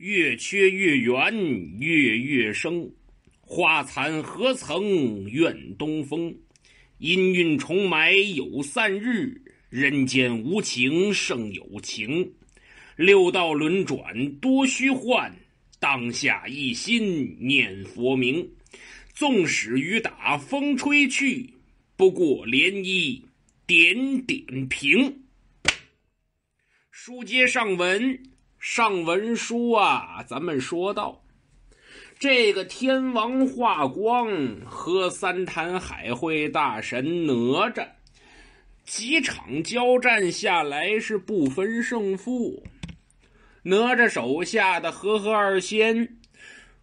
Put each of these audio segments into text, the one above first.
月缺月圆，月月生；花残何曾怨东风？阴运重埋有散日，人间无情胜有情。六道轮转多虚幻，当下一心念佛名。纵使雨打风吹去，不过涟漪点点平。书接上文。上文书啊，咱们说到这个天王化光和三坛海会大神哪吒几场交战下来是不分胜负。哪吒手下的和和二仙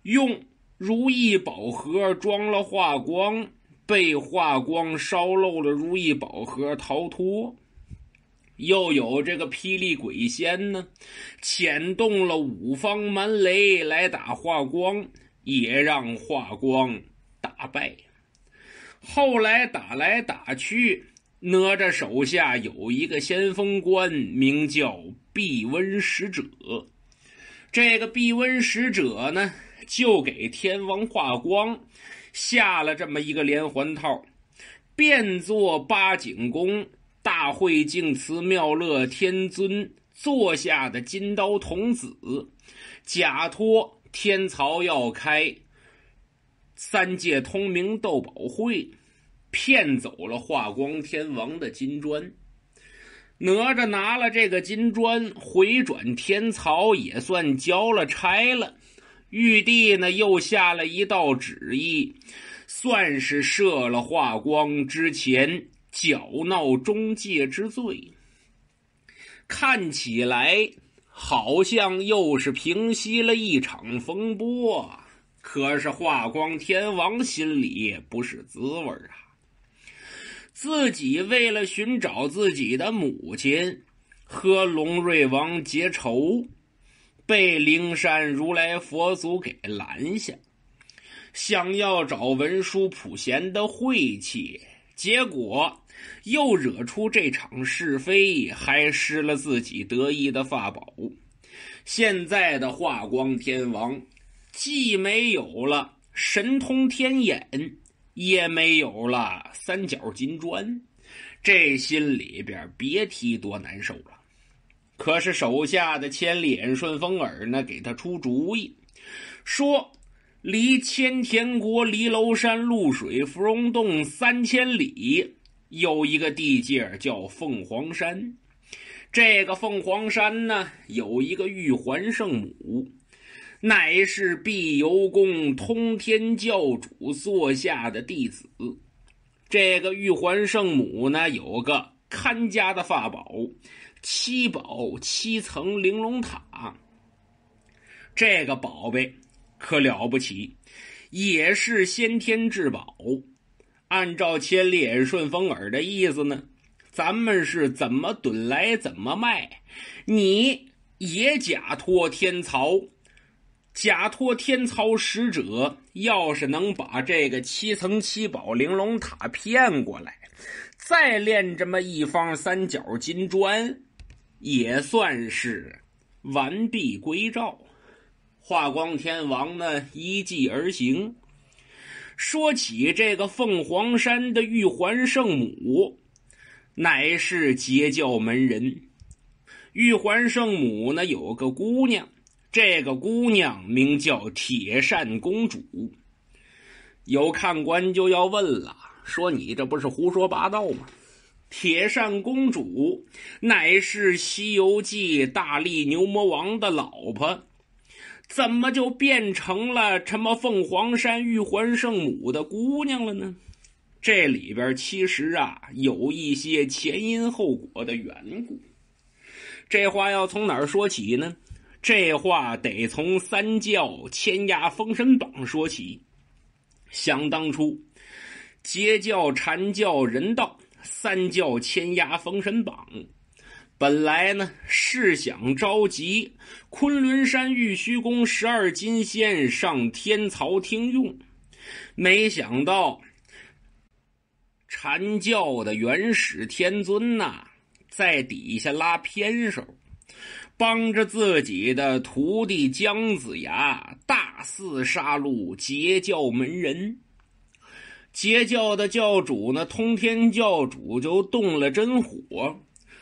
用如意宝盒装了化光，被化光烧漏了如意宝盒逃脱。又有这个霹雳鬼仙呢，遣动了五方蛮雷来打化光，也让化光打败。后来打来打去，哪吒手下有一个先锋官，名叫避瘟使者。这个避瘟使者呢，就给天王化光下了这么一个连环套，变作八景宫。大会净慈妙乐天尊坐下的金刀童子，假托天曹要开三界通明斗宝会，骗走了化光天王的金砖。哪吒拿了这个金砖，回转天曹也算交了差了。玉帝呢，又下了一道旨意，算是射了化光之前。搅闹中介之罪，看起来好像又是平息了一场风波，可是化光天王心里不是滋味啊！自己为了寻找自己的母亲，和龙瑞王结仇，被灵山如来佛祖给拦下，想要找文殊普贤的晦气。结果又惹出这场是非，还失了自己得意的法宝。现在的化光天王既没有了神通天眼，也没有了三角金砖，这心里边别提多难受了。可是手下的千里眼、顺风耳呢，给他出主意，说。离千田国离楼山露水芙蓉洞三千里，有一个地界叫凤凰山。这个凤凰山呢，有一个玉环圣母，乃是碧游宫通天教主座下的弟子。这个玉环圣母呢，有个看家的法宝——七宝七层玲珑塔。这个宝贝。可了不起，也是先天至宝。按照千里眼、顺风耳的意思呢，咱们是怎么怼来怎么卖。你也假托天曹，假托天曹使者，要是能把这个七层七宝玲珑塔骗过来，再炼这么一方三角金砖，也算是完璧归赵。化光天王呢依计而行。说起这个凤凰山的玉环圣母，乃是截教门人。玉环圣母呢有个姑娘，这个姑娘名叫铁扇公主。有看官就要问了，说你这不是胡说八道吗？铁扇公主乃是《西游记》大力牛魔王的老婆。怎么就变成了什么凤凰山玉环圣母的姑娘了呢？这里边其实啊有一些前因后果的缘故。这话要从哪儿说起呢？这话得从三教签压封神榜说起。想当初，截教、禅教、人道，三教签压封神榜。本来呢是想着集昆仑山玉虚宫十二金仙上天曹听用，没想到禅教的元始天尊呐在底下拉偏手，帮着自己的徒弟姜子牙大肆杀戮截教门人。截教的教主呢，通天教主就动了真火。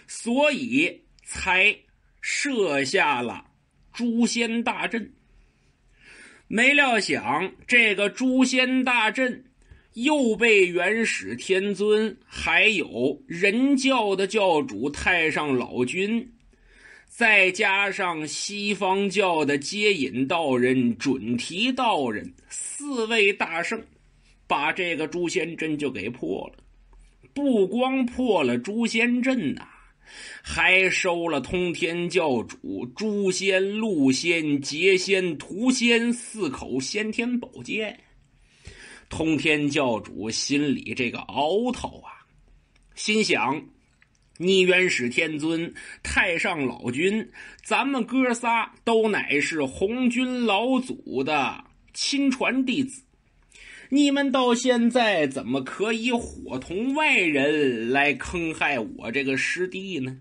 所以才设下了诛仙大阵。没料想，这个诛仙大阵又被元始天尊，还有人教的教主太上老君，再加上西方教的接引道人、准提道人四位大圣，把这个诛仙阵就给破了。不光破了诛仙阵呐。还收了通天教主、诛仙、戮仙、劫仙、屠仙四口先天宝剑，通天教主心里这个鳌头啊，心想：逆元始天尊、太上老君，咱们哥仨都乃是红军老祖的亲传弟子。你们到现在怎么可以伙同外人来坑害我这个师弟呢？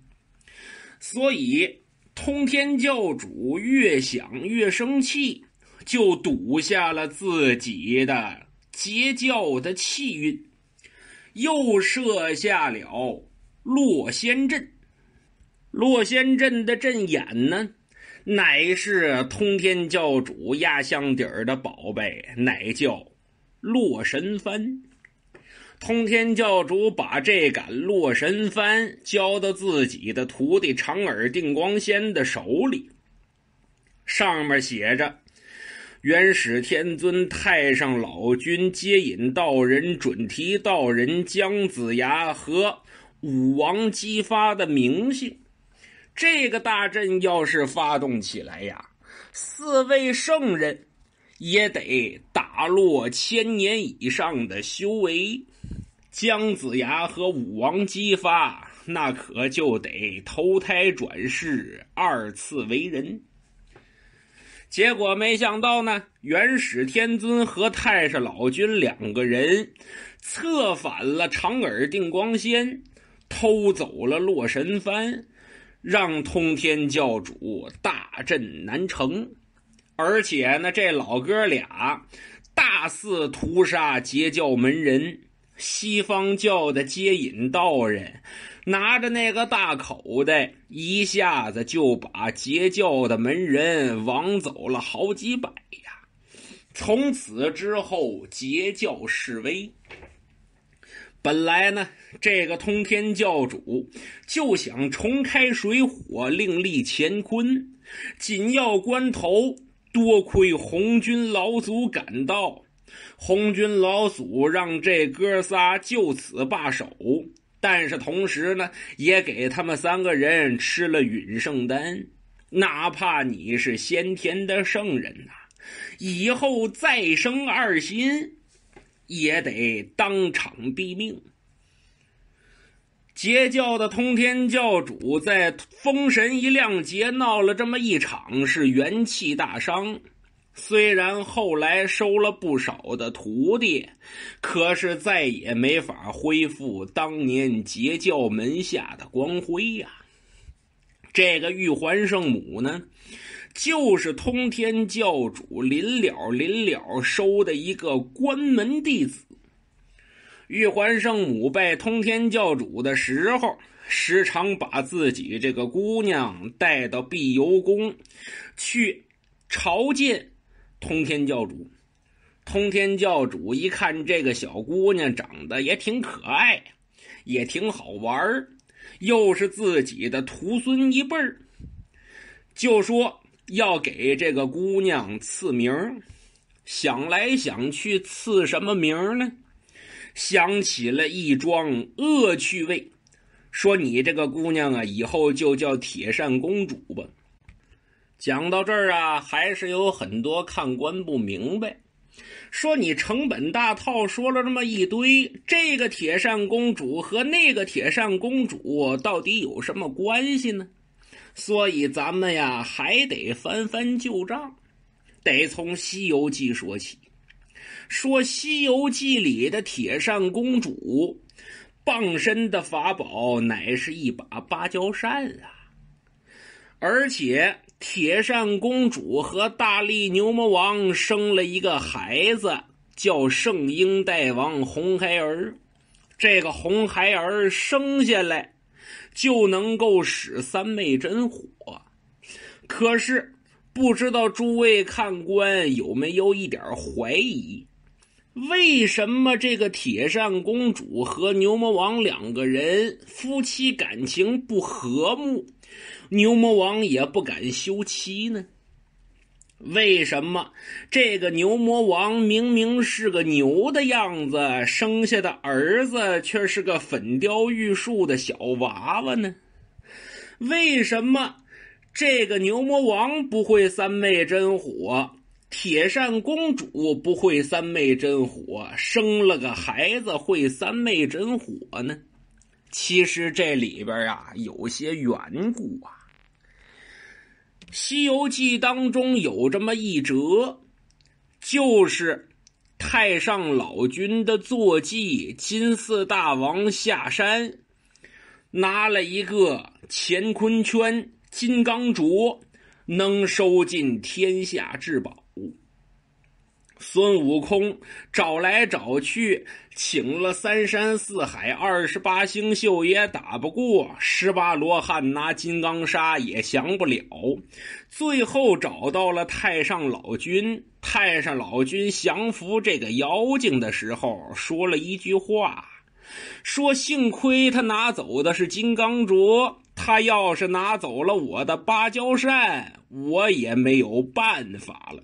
所以，通天教主越想越生气，就赌下了自己的结教的气运，又设下了落仙阵。落仙阵的阵眼呢，乃是通天教主压箱底儿的宝贝，乃叫。洛神幡，通天教主把这杆洛神幡交到自己的徒弟长耳定光仙的手里，上面写着元始天尊、太上老君、接引道人、准提道人、姜子牙和武王姬发的名姓。这个大阵要是发动起来呀，四位圣人也得。打落千年以上的修为，姜子牙和武王姬发那可就得投胎转世，二次为人。结果没想到呢，元始天尊和太上老君两个人策反了长耳定光仙，偷走了洛神幡，让通天教主大阵难成。而且呢，这老哥俩。大肆屠杀截教门人，西方教的接引道人拿着那个大口袋，一下子就把截教的门人往走了好几百呀。从此之后，截教示威。本来呢，这个通天教主就想重开水火，另立乾坤。紧要关头。多亏红军老祖赶到，红军老祖让这哥仨就此罢手，但是同时呢，也给他们三个人吃了陨圣丹。哪怕你是先天的圣人呐，以后再生二心，也得当场毙命。截教的通天教主在封神一亮节闹了这么一场，是元气大伤。虽然后来收了不少的徒弟，可是再也没法恢复当年截教门下的光辉呀。这个玉环圣母呢，就是通天教主临了临了收的一个关门弟子。玉环圣母拜通天教主的时候，时常把自己这个姑娘带到碧游宫去朝见通天教主。通天教主一看这个小姑娘长得也挺可爱，也挺好玩又是自己的徒孙一辈儿，就说要给这个姑娘赐名。想来想去，赐什么名呢？想起了一桩恶趣味，说你这个姑娘啊，以后就叫铁扇公主吧。讲到这儿啊，还是有很多看官不明白，说你成本大套说了这么一堆，这个铁扇公主和那个铁扇公主到底有什么关系呢？所以咱们呀，还得翻翻旧账，得从《西游记》说起。说《西游记》里的铁扇公主，傍身的法宝乃是一把芭蕉扇啊！而且铁扇公主和大力牛魔王生了一个孩子，叫圣婴大王红孩儿。这个红孩儿生下来就能够使三昧真火，可是不知道诸位看官有没有一点怀疑？为什么这个铁扇公主和牛魔王两个人夫妻感情不和睦，牛魔王也不敢休妻呢？为什么这个牛魔王明明是个牛的样子，生下的儿子却是个粉雕玉树的小娃娃呢？为什么这个牛魔王不会三昧真火？铁扇公主不会三昧真火，生了个孩子会三昧真火呢。其实这里边啊有些缘故啊。《西游记》当中有这么一折，就是太上老君的坐骑金四大王下山，拿了一个乾坤圈、金刚镯，能收尽天下至宝。孙悟空找来找去，请了三山四海、二十八星宿也打不过，十八罗汉拿金刚砂也降不了。最后找到了太上老君，太上老君降服这个妖精的时候，说了一句话：“说幸亏他拿走的是金刚镯，他要是拿走了我的芭蕉扇，我也没有办法了。”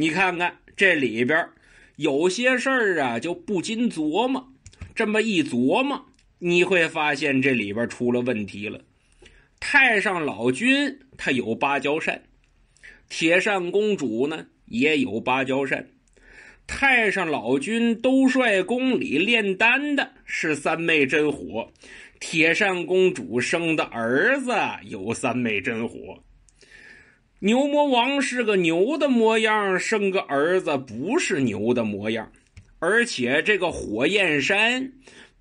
你看看这里边有些事儿啊，就不禁琢磨。这么一琢磨，你会发现这里边出了问题了。太上老君他有芭蕉扇，铁扇公主呢也有芭蕉扇。太上老君都率宫里炼丹的是三昧真火，铁扇公主生的儿子有三昧真火。牛魔王是个牛的模样，生个儿子不是牛的模样，而且这个火焰山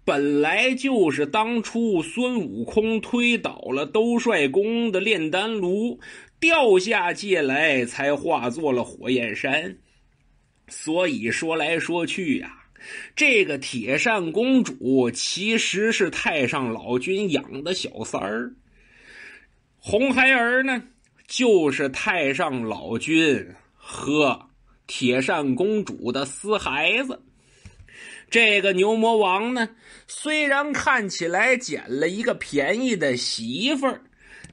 本来就是当初孙悟空推倒了兜率宫的炼丹炉，掉下界来才化作了火焰山。所以说来说去呀，这个铁扇公主其实是太上老君养的小三儿，红孩儿呢？就是太上老君和铁扇公主的私孩子。这个牛魔王呢，虽然看起来捡了一个便宜的媳妇儿，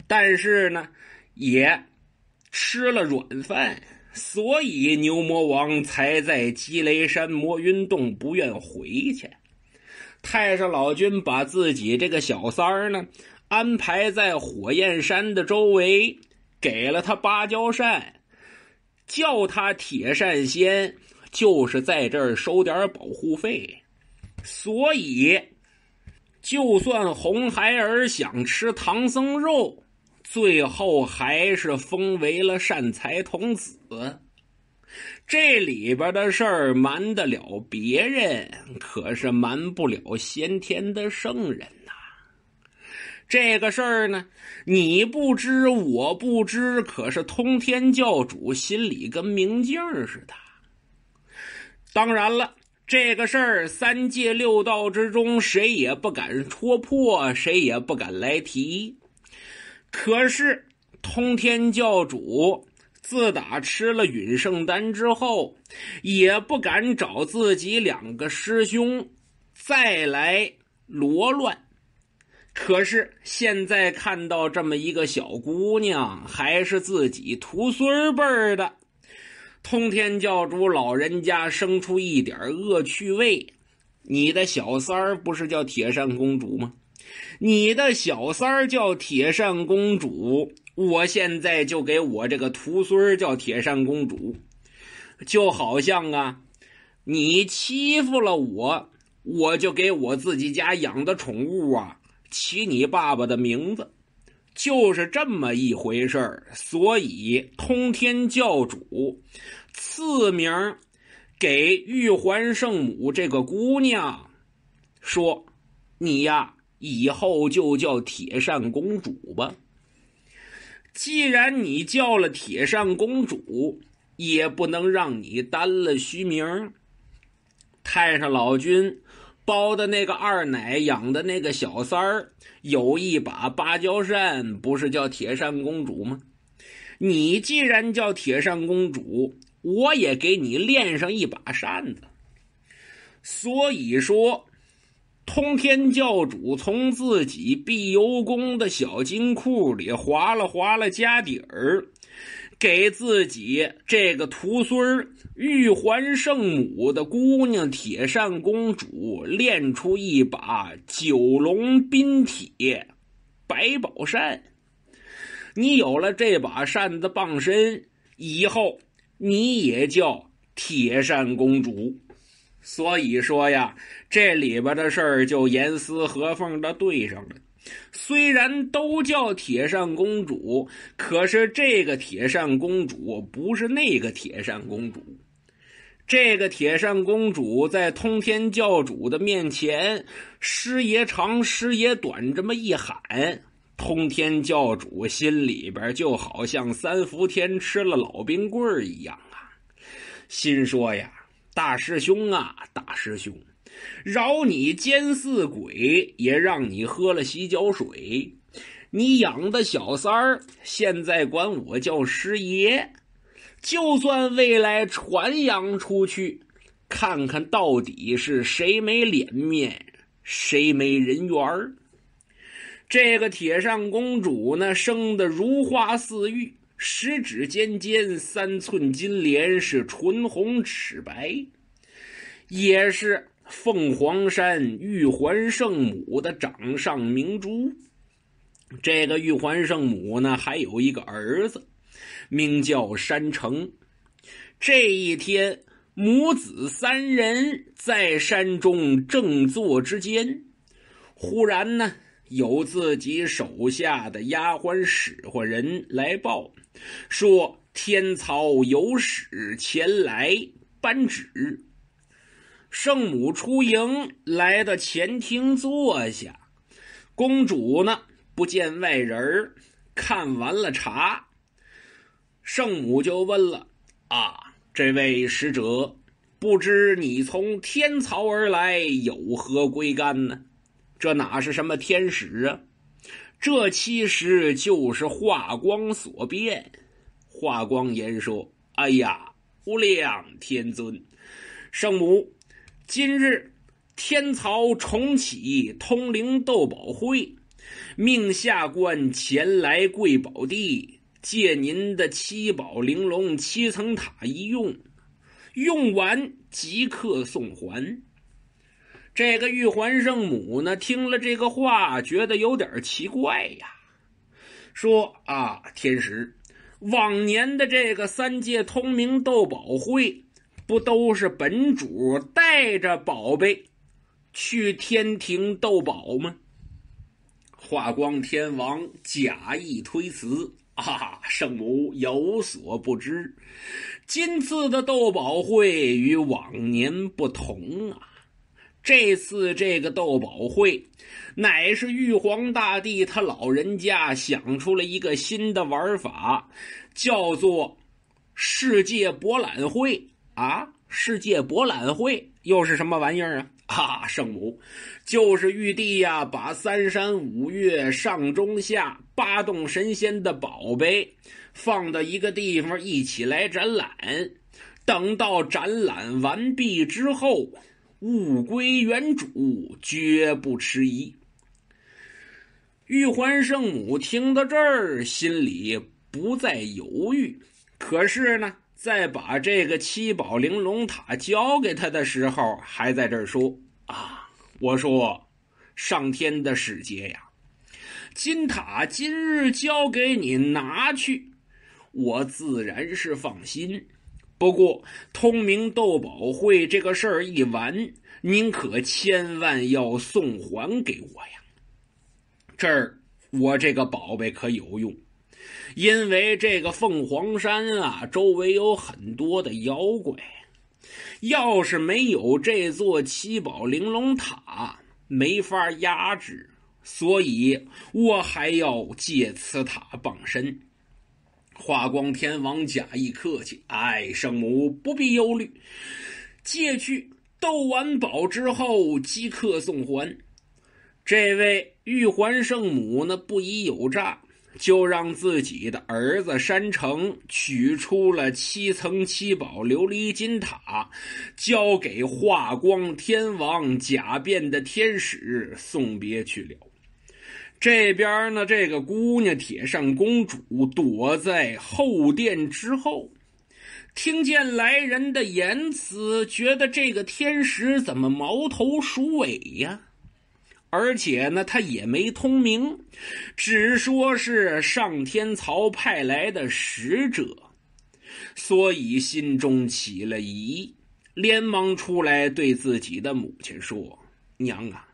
但是呢，也吃了软饭，所以牛魔王才在鸡雷山魔云洞不愿回去。太上老君把自己这个小三儿呢，安排在火焰山的周围。给了他芭蕉扇，叫他铁扇仙，就是在这儿收点保护费。所以，就算红孩儿想吃唐僧肉，最后还是封为了善财童子。这里边的事儿瞒得了别人，可是瞒不了先天的圣人。这个事儿呢，你不知我不知，可是通天教主心里跟明镜儿似的。当然了，这个事儿三界六道之中谁也不敢戳破，谁也不敢来提。可是通天教主自打吃了陨圣丹之后，也不敢找自己两个师兄再来罗乱。可是现在看到这么一个小姑娘，还是自己徒孙辈儿的，通天教主老人家生出一点恶趣味。你的小三儿不是叫铁扇公主吗？你的小三儿叫铁扇公主，我现在就给我这个徒孙儿叫铁扇公主，就好像啊，你欺负了我，我就给我自己家养的宠物啊。起你爸爸的名字，就是这么一回事儿。所以，通天教主赐名儿给玉环圣母这个姑娘，说：“你呀，以后就叫铁扇公主吧。既然你叫了铁扇公主，也不能让你担了虚名。”太上老君。包的那个二奶养的那个小三儿有一把芭蕉扇，不是叫铁扇公主吗？你既然叫铁扇公主，我也给你练上一把扇子。所以说，通天教主从自己碧由宫的小金库里划拉划拉家底儿。给自己这个徒孙儿玉环圣母的姑娘铁扇公主练出一把九龙冰铁百宝扇，你有了这把扇子傍身以后，你也叫铁扇公主。所以说呀，这里边的事儿就严丝合缝的对上了。虽然都叫铁扇公主，可是这个铁扇公主不是那个铁扇公主。这个铁扇公主在通天教主的面前，师爷长，师爷短，这么一喊，通天教主心里边就好像三伏天吃了老冰棍一样啊！心说呀，大师兄啊，大师兄。饶你奸似鬼，也让你喝了洗脚水。你养的小三儿现在管我叫师爷，就算未来传扬出去，看看到底是谁没脸面，谁没人缘儿。这个铁扇公主呢，生得如花似玉，十指尖尖，三寸金莲是唇红齿白，也是。凤凰山玉环圣母的掌上明珠，这个玉环圣母呢，还有一个儿子，名叫山城。这一天，母子三人在山中正坐之间，忽然呢，有自己手下的丫鬟使唤人来报，说天朝有使前来颁旨。圣母出营，来到前厅坐下。公主呢，不见外人儿。看完了茶，圣母就问了：“啊，这位使者，不知你从天朝而来有何归干呢？这哪是什么天使啊？这其实就是化光所变。”化光言说：“哎呀，无量天尊，圣母。”今日天朝重启通灵斗宝会，命下官前来贵宝地借您的七宝玲珑七层塔一用，用完即刻送还。这个玉环圣母呢，听了这个话，觉得有点奇怪呀，说啊，天石，往年的这个三界通灵斗宝会。不都是本主带着宝贝去天庭斗宝吗？化光天王假意推辞啊，圣母有所不知，今次的斗宝会与往年不同啊。这次这个斗宝会，乃是玉皇大帝他老人家想出了一个新的玩法，叫做世界博览会。啊，世界博览会又是什么玩意儿啊？哈，圣母就是玉帝呀，把三山五岳、上中下八洞神仙的宝贝放到一个地方一起来展览，等到展览完毕之后，物归原主，绝不迟疑。玉环圣母听到这儿，心里不再犹豫，可是呢？在把这个七宝玲珑塔交给他的时候，还在这儿说：“啊，我说上天的使节呀，金塔今日交给你拿去，我自然是放心。不过通明斗宝会这个事儿一完，您可千万要送还给我呀，这儿我这个宝贝可有用。”因为这个凤凰山啊，周围有很多的妖怪，要是没有这座七宝玲珑塔，没法压制，所以我还要借此塔傍身。化光天王假意客气：“哎，圣母不必忧虑，借去斗完宝之后即刻送还。这位玉环圣母呢，不宜有诈。”就让自己的儿子山城取出了七层七宝琉璃金塔，交给化光天王假变的天使送别去了。这边呢，这个姑娘铁扇公主躲在后殿之后，听见来人的言辞，觉得这个天使怎么毛头鼠尾呀？而且呢，他也没通名，只说是上天曹派来的使者，所以心中起了疑，连忙出来对自己的母亲说：“娘啊，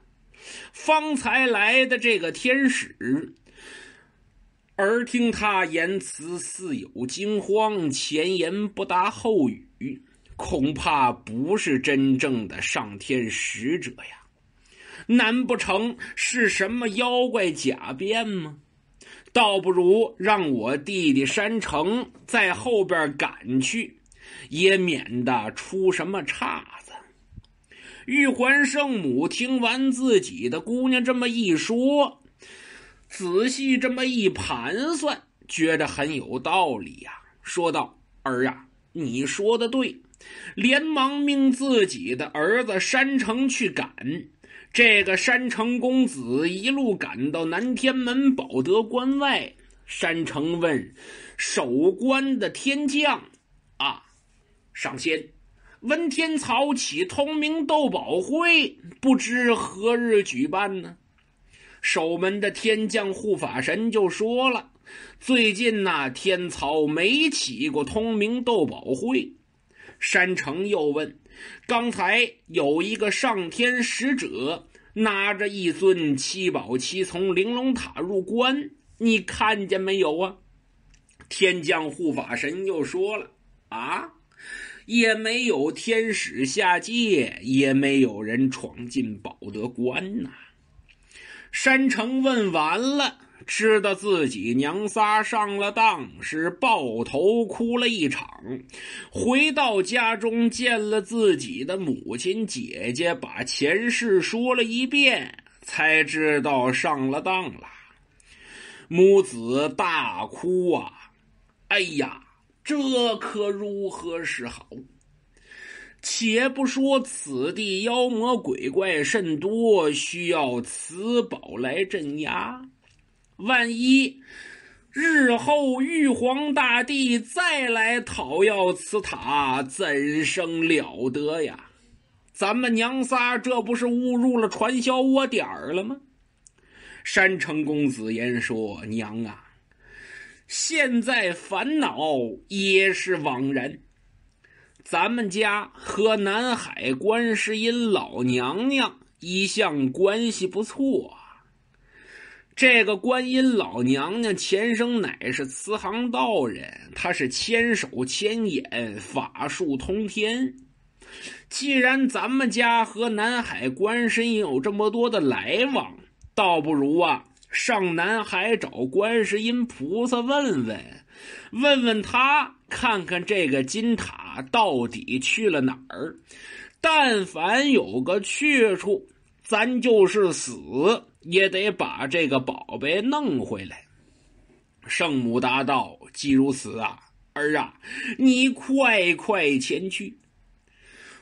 方才来的这个天使，耳听他言辞似有惊慌，前言不搭后语，恐怕不是真正的上天使者呀。”难不成是什么妖怪假变吗？倒不如让我弟弟山城在后边赶去，也免得出什么岔子。玉环圣母听完自己的姑娘这么一说，仔细这么一盘算，觉得很有道理呀，说道：“儿啊，你说的对。”连忙命自己的儿子山城去赶。这个山城公子一路赶到南天门宝德关外，山城问守关的天将：“啊，上仙，闻天朝起通明斗宝会，不知何日举办呢？”守门的天将护法神就说了：“最近呐，天朝没起过通明斗宝会。”山城又问：“刚才有一个上天使者拿着一尊七宝七从玲珑塔入关，你看见没有啊？”天降护法神又说了：“啊，也没有天使下界，也没有人闯进宝德关呐。”山城问完了。知道自己娘仨上了当，是抱头哭了一场。回到家中，见了自己的母亲、姐姐，把前世说了一遍，才知道上了当了。母子大哭啊！哎呀，这可如何是好？且不说此地妖魔鬼怪甚多，需要此宝来镇压。万一日后玉皇大帝再来讨要此塔，怎生了得呀？咱们娘仨这不是误入了传销窝点儿了吗？山城公子言说：“娘啊，现在烦恼也是枉然。咱们家和南海观世音老娘娘一向关系不错。”这个观音老娘娘前生乃是慈航道人，她是千手千眼，法术通天。既然咱们家和南海观世音有这么多的来往，倒不如啊，上南海找观世音菩萨问问，问问他看看这个金塔到底去了哪儿。但凡有个去处，咱就是死。也得把这个宝贝弄回来。圣母答道：“既如此啊，儿啊，你快快前去。”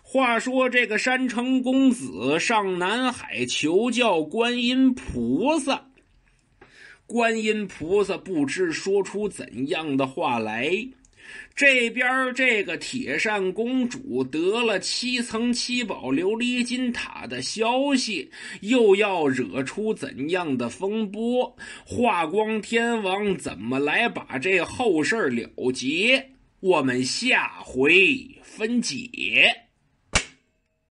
话说这个山城公子上南海求教观音菩萨，观音菩萨不知说出怎样的话来。这边这个铁扇公主得了七层七宝琉璃金塔的消息，又要惹出怎样的风波？化光天王怎么来把这后事了结？我们下回分解。